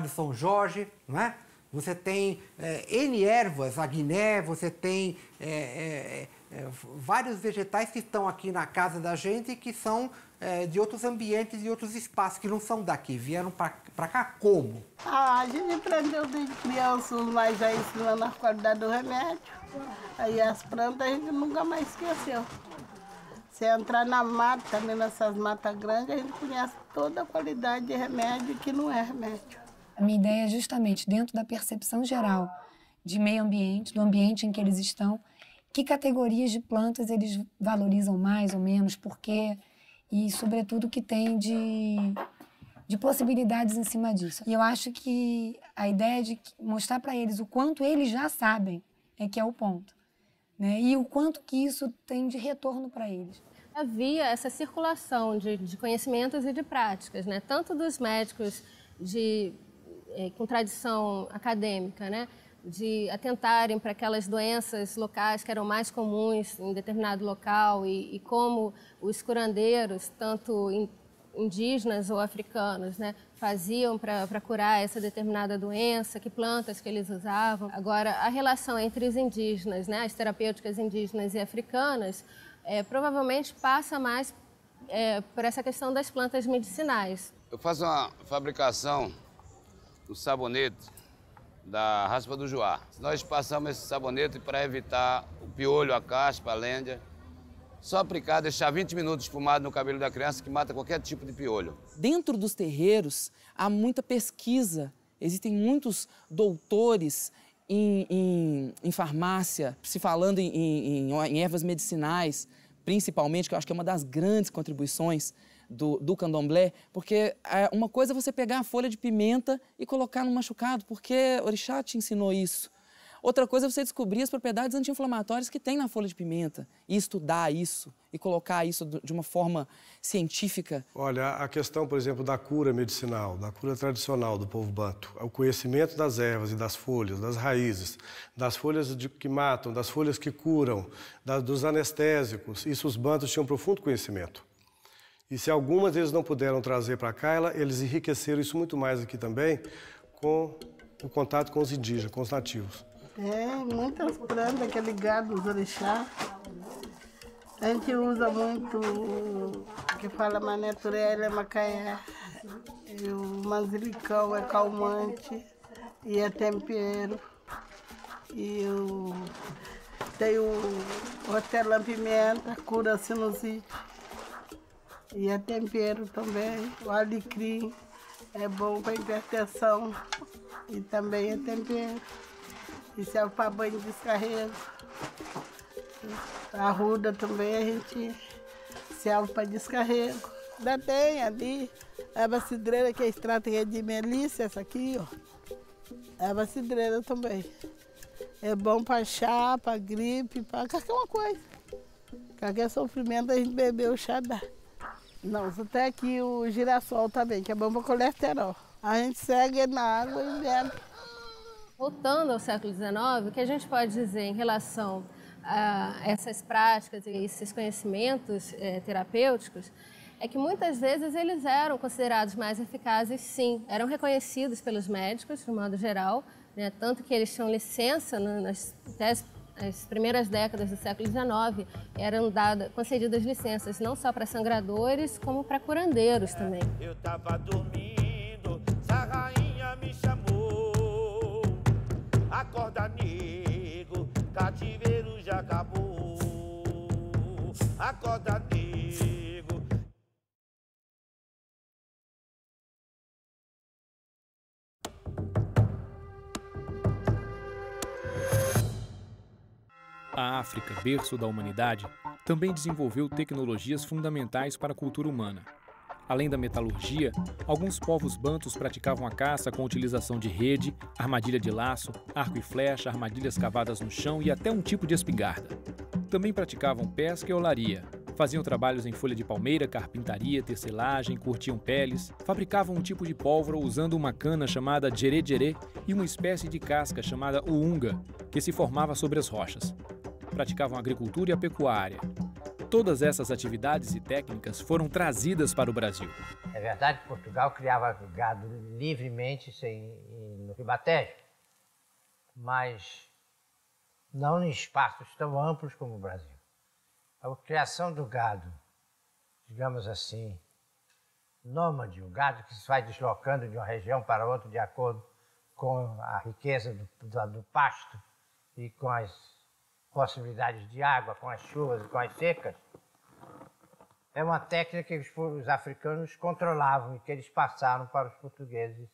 de São Jorge, não é? Você tem é, N ervas, a Guiné, você tem é, é, vários vegetais que estão aqui na casa da gente e que são de outros ambientes e outros espaços, que não são daqui, vieram para cá como? Ah, a gente aprendeu desde criança, mas aí ensinando a qualidade do remédio. Aí as plantas a gente nunca mais esqueceu. Se entrar na mata, né, nessas matas grandes, a gente conhece toda a qualidade de remédio que não é remédio. A minha ideia é justamente, dentro da percepção geral de meio ambiente, do ambiente em que eles estão, que categorias de plantas eles valorizam mais ou menos, por quê, e, sobretudo, o que tem de, de possibilidades em cima disso. E eu acho que a ideia de mostrar para eles o quanto eles já sabem é que é o ponto. Né? E o quanto que isso tem de retorno para eles havia essa circulação de, de, conhecimentos e de práticas, né? tanto dos médicos de é, com tradição acadêmica, né? de atentarem para aquelas doenças locais que eram mais comuns em determinado local e, e como os curandeiros, tanto in, indígenas ou africanos, né, faziam para curar essa determinada doença, que plantas que eles usavam. Agora, a relação entre os indígenas, né, as terapêuticas indígenas e africanas, é, provavelmente passa mais é, por essa questão das plantas medicinais. Eu faço uma fabricação o sabonete da raspa do joá. Nós passamos esse sabonete para evitar o piolho, a caspa, a lêndia. Só aplicar, deixar 20 minutos espumado no cabelo da criança que mata qualquer tipo de piolho. Dentro dos terreiros há muita pesquisa, existem muitos doutores em, em, em farmácia, se falando em, em ervas medicinais, principalmente, que eu acho que é uma das grandes contribuições do, do candomblé, porque é, uma coisa é você pegar a folha de pimenta e colocar no machucado, porque Orixá te ensinou isso. Outra coisa é você descobrir as propriedades anti-inflamatórias que tem na folha de pimenta e estudar isso e colocar isso de uma forma científica. Olha, a questão, por exemplo, da cura medicinal, da cura tradicional do povo banto, é o conhecimento das ervas e das folhas, das raízes, das folhas de, que matam, das folhas que curam, da, dos anestésicos, isso os bantos tinham profundo conhecimento. E se algumas eles não puderam trazer para cá, ela, eles enriqueceram isso muito mais aqui também com o contato com os indígenas, com os nativos. É, muitas plantas que é ligado aos orixás. A gente usa muito que fala mané é macaé, macaé, o manjericão é calmante e é tempero. E o, tem o hortelã-pimenta, cura sinusite. E é tempero também. O alecrim é bom para hipertensão e também é tempero. E serve para banho de descarrego. A arruda também a gente serve para descarrego. Ainda tem ali a cidreira que é extrato de melissa, essa aqui, ó. a cidreira também. É bom para chá, para gripe, para qualquer uma coisa. Qualquer sofrimento a gente bebeu o chá dá. Não, só tem aqui o girassol também, tá que é bomba colesterol. A gente segue na água e bebe. Voltando ao século XIX, o que a gente pode dizer em relação a essas práticas e esses conhecimentos é, terapêuticos é que muitas vezes eles eram considerados mais eficazes, sim, eram reconhecidos pelos médicos, de um modo geral, né? tanto que eles tinham licença nas teses as primeiras décadas do século XIX, eram dada, concedidas licenças não só para sangradores, como para curandeiros também. Eu tava dormindo, se a rainha me chamou. Acorda, nego, cativeiro já acabou. Acorda, África, berço da humanidade, também desenvolveu tecnologias fundamentais para a cultura humana. Além da metalurgia, alguns povos bantos praticavam a caça com utilização de rede, armadilha de laço, arco e flecha, armadilhas cavadas no chão e até um tipo de espingarda. Também praticavam pesca e olaria, faziam trabalhos em folha de palmeira, carpintaria, tecelagem, curtiam peles, fabricavam um tipo de pólvora usando uma cana chamada jeré e uma espécie de casca chamada uunga, que se formava sobre as rochas praticavam agricultura e a pecuária. Todas essas atividades e técnicas foram trazidas para o Brasil. É verdade que Portugal criava gado livremente sem, no Ribatejo, mas não em espaços tão amplos como o Brasil. A criação do gado, digamos assim, nômade, o gado que se vai deslocando de uma região para outra de acordo com a riqueza do, do, do pasto e com as possibilidades de água com as chuvas e com as secas, é uma técnica que os africanos controlavam e que eles passaram para os portugueses.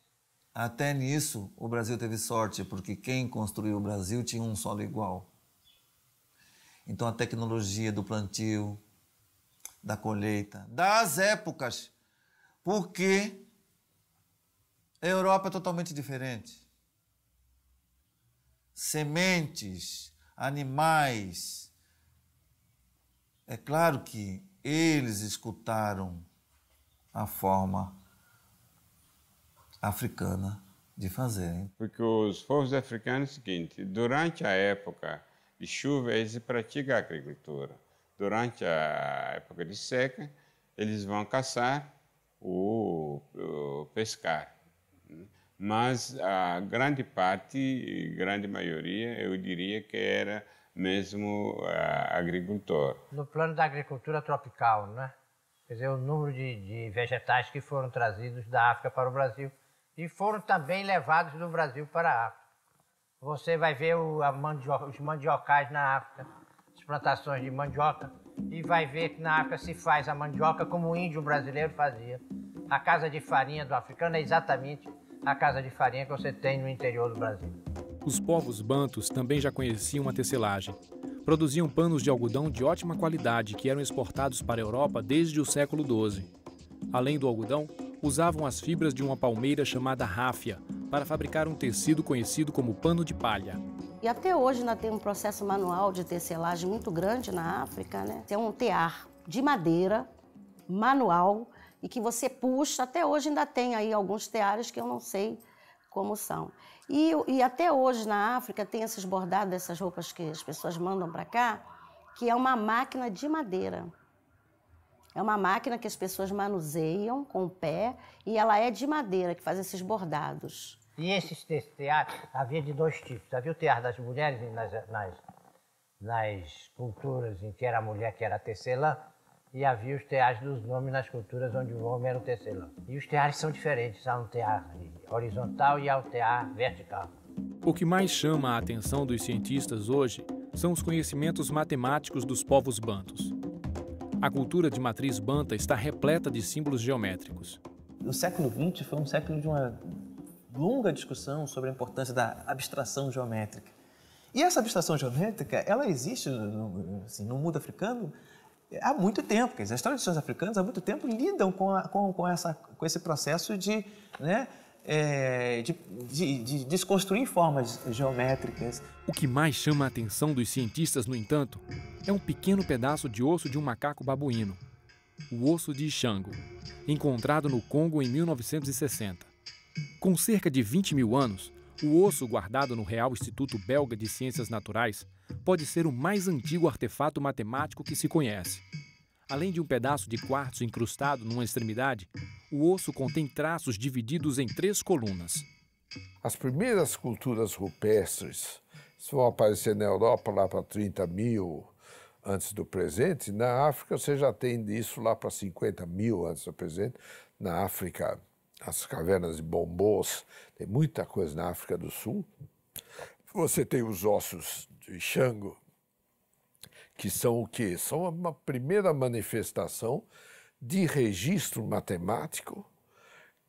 Até nisso, o Brasil teve sorte, porque quem construiu o Brasil tinha um solo igual. Então, a tecnologia do plantio, da colheita, das épocas, porque a Europa é totalmente diferente. Sementes, animais. É claro que eles escutaram a forma africana de fazer. Hein? Porque os povos africanos é o seguinte, durante a época de chuva eles praticam a agricultura. Durante a época de seca, eles vão caçar ou, pescar. Né? mas a grande parte, grande maioria, eu diria que era mesmo eh, agricultor. No plano da agricultura tropical, né? quer dizer, o número de, de vegetais que foram trazidos da África para o Brasil e foram também levados do Brasil para a África. Você vai ver o, mandio, os mandiocais na África, as plantações de mandioca, e vai ver que na África se faz a mandioca como o índio brasileiro fazia. A casa de farinha do africano é exatamente a casa de farinha que você tem no interior do Brasil. Os povos bantos também já conheciam a tecelagem. Produziam panos de algodão de ótima qualidade que eram exportados para a Europa desde o século XII. Além do algodão, usavam as fibras de uma palmeira chamada ráfia para fabricar um tecido conhecido como pano de palha. E até hoje nós temos um processo manual de tecelagem muito grande na África, né? Tem um tear de madeira manual e que você puxa. Até hoje ainda tem aí alguns teares que eu não sei como são. E, e até hoje na África tem esses bordados, essas roupas que as pessoas mandam para cá, que é uma máquina de madeira. É uma máquina que as pessoas manuseiam com o pé e ela é de madeira que faz esses bordados. E esses teatros havia de dois tipos. Havia o teatro das mulheres nas, nas, nas culturas em que era a mulher que era tecelã, e havia os teares dos nomes nas culturas onde o homem era o tecelão. E os teares são diferentes, há um tear horizontal e há um tear vertical. O que mais chama a atenção dos cientistas hoje são os conhecimentos matemáticos dos povos bantos. A cultura de matriz banta está repleta de símbolos geométricos. O século XX foi um século de uma longa discussão sobre a importância da abstração geométrica. E essa abstração geométrica, ela existe no, assim, no mundo africano há muito tempo. Quer dizer, as tradições africanas há muito tempo lidam com, a, com, com, essa, com esse processo de, né, é, de, de, de desconstruir formas geométricas. O que mais chama a atenção dos cientistas, no entanto, é um pequeno pedaço de osso de um macaco babuíno, o osso de Xango, encontrado no Congo em 1960. Com cerca de 20 mil anos, o osso guardado no Real Instituto Belga de Ciências Naturais pode ser o mais antigo artefato matemático que se conhece. Além de um pedaço de quartzo incrustado numa extremidade, o osso contém traços divididos em três colunas. As primeiras culturas rupestres vão aparecer na Europa lá para 30 mil antes do presente. Na África, você já tem isso lá para 50 mil antes do presente. Na África, as cavernas de Bombôs, tem muita coisa na África do Sul. Você tem os ossos e Xango, que são o quê? São uma primeira manifestação de registro matemático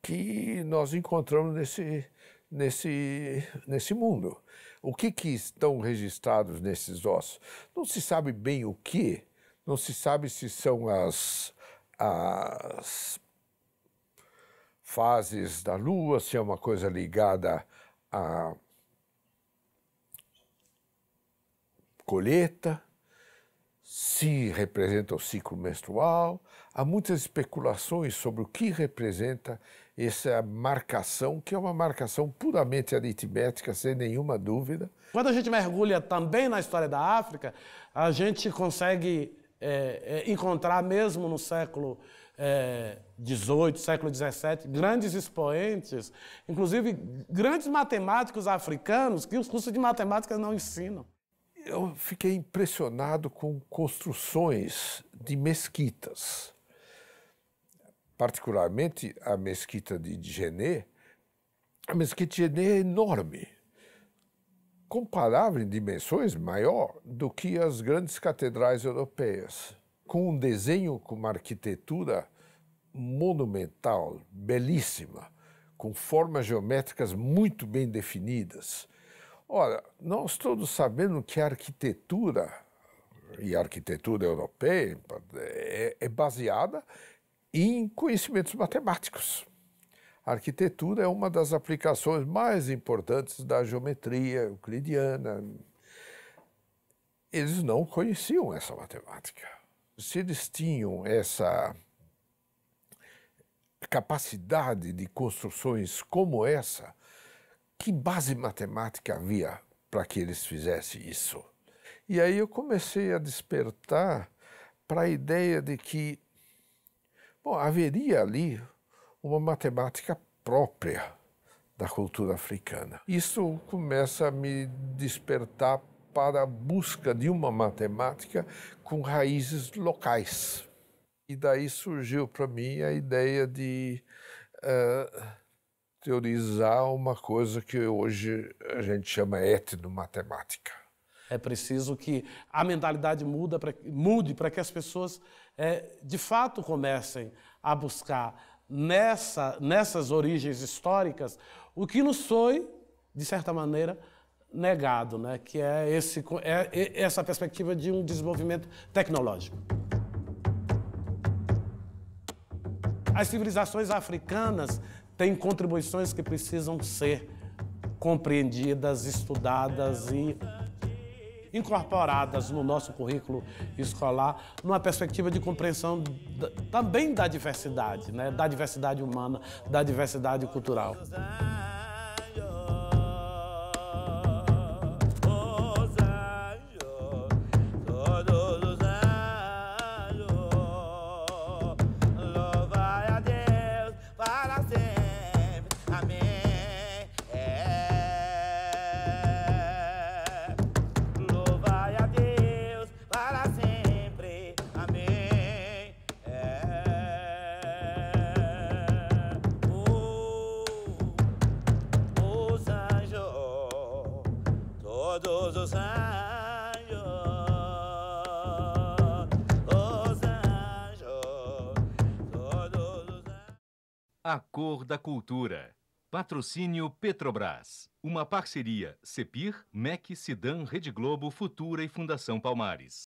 que nós encontramos nesse, nesse, nesse mundo. O que, que estão registrados nesses ossos? Não se sabe bem o que, não se sabe se são as, as fases da Lua, se é uma coisa ligada a colheita, se representa o ciclo menstrual. Há muitas especulações sobre o que representa essa marcação, que é uma marcação puramente aritmética, sem nenhuma dúvida. Quando a gente mergulha também na história da África, a gente consegue é, é encontrar, mesmo no século XVIII, é, século XVII, grandes expoentes, inclusive grandes matemáticos africanos, que os cursos de matemática não ensinam eu fiquei impressionado com construções de mesquitas. Particularmente a mesquita de Gené. A mesquita de Gené é enorme, comparável em dimensões, maior do que as grandes catedrais europeias. Com um desenho, com uma arquitetura monumental, belíssima, com formas geométricas muito bem definidas Ora, nós todos sabemos que a arquitetura, e a arquitetura europeia, é, é baseada em conhecimentos matemáticos. A arquitetura é uma das aplicações mais importantes da geometria euclidiana. Eles não conheciam essa matemática. Se eles tinham essa capacidade de construções como essa, que base matemática havia para que eles fizessem isso? E aí eu comecei a despertar para a ideia de que bom, haveria ali uma matemática própria da cultura africana. Isso começa a me despertar para a busca de uma matemática com raízes locais. E daí surgiu para mim a ideia de uh, teorizar uma coisa que hoje a gente chama etnomatemática. É preciso que a mentalidade muda pra, mude para que as pessoas, é, de fato, comecem a buscar nessa, nessas origens históricas o que nos foi, de certa maneira, negado, né? que é, esse, é, é essa perspectiva de um desenvolvimento tecnológico. As civilizações africanas tem contribuições que precisam ser compreendidas, estudadas e incorporadas no nosso currículo escolar, numa perspectiva de compreensão também da diversidade, né? da diversidade humana, da diversidade cultural. os anjos, os anjos, os anjos. A Cor da Cultura. Patrocínio Petrobras. Uma parceria CEPIR, MEC, Sidan, Rede Globo, Futura e Fundação Palmares.